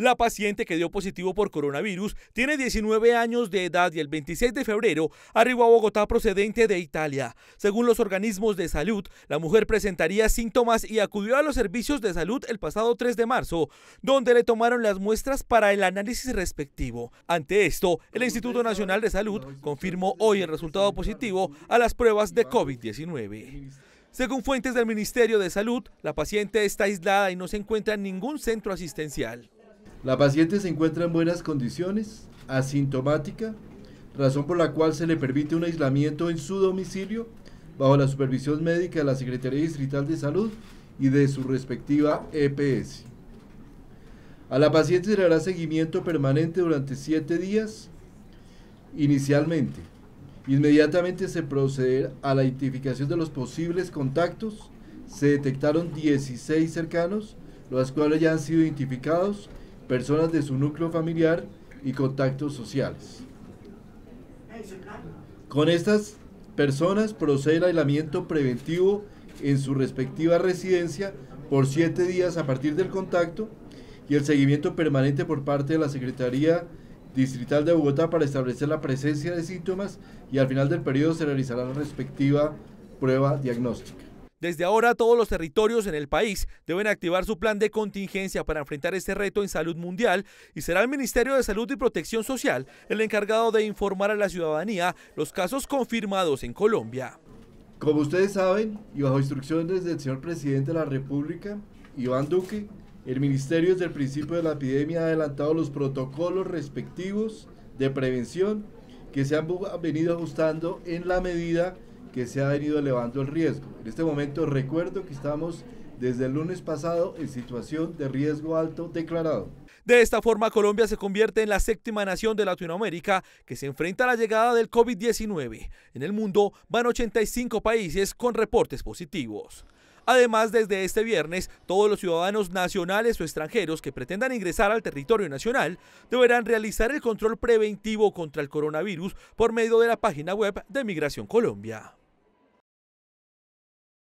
La paciente que dio positivo por coronavirus tiene 19 años de edad y el 26 de febrero arribó a Bogotá procedente de Italia. Según los organismos de salud, la mujer presentaría síntomas y acudió a los servicios de salud el pasado 3 de marzo, donde le tomaron las muestras para el análisis respectivo. Ante esto, el Instituto Nacional de Salud confirmó hoy el resultado positivo a las pruebas de COVID-19. Según fuentes del Ministerio de Salud, la paciente está aislada y no se encuentra en ningún centro asistencial. La paciente se encuentra en buenas condiciones, asintomática, razón por la cual se le permite un aislamiento en su domicilio bajo la supervisión médica de la Secretaría Distrital de Salud y de su respectiva EPS. A la paciente se le hará seguimiento permanente durante siete días inicialmente. Inmediatamente se procederá a la identificación de los posibles contactos. Se detectaron 16 cercanos, los cuales ya han sido identificados personas de su núcleo familiar y contactos sociales. Con estas personas procede el aislamiento preventivo en su respectiva residencia por siete días a partir del contacto y el seguimiento permanente por parte de la Secretaría Distrital de Bogotá para establecer la presencia de síntomas y al final del periodo se realizará la respectiva prueba diagnóstica. Desde ahora todos los territorios en el país deben activar su plan de contingencia para enfrentar este reto en salud mundial y será el Ministerio de Salud y Protección Social el encargado de informar a la ciudadanía los casos confirmados en Colombia. Como ustedes saben, y bajo instrucciones del señor presidente de la República, Iván Duque, el Ministerio desde el principio de la epidemia ha adelantado los protocolos respectivos de prevención que se han venido ajustando en la medida que se ha venido elevando el riesgo. En este momento recuerdo que estamos desde el lunes pasado en situación de riesgo alto declarado. De esta forma, Colombia se convierte en la séptima nación de Latinoamérica que se enfrenta a la llegada del COVID-19. En el mundo van 85 países con reportes positivos. Además, desde este viernes, todos los ciudadanos nacionales o extranjeros que pretendan ingresar al territorio nacional deberán realizar el control preventivo contra el coronavirus por medio de la página web de Migración Colombia.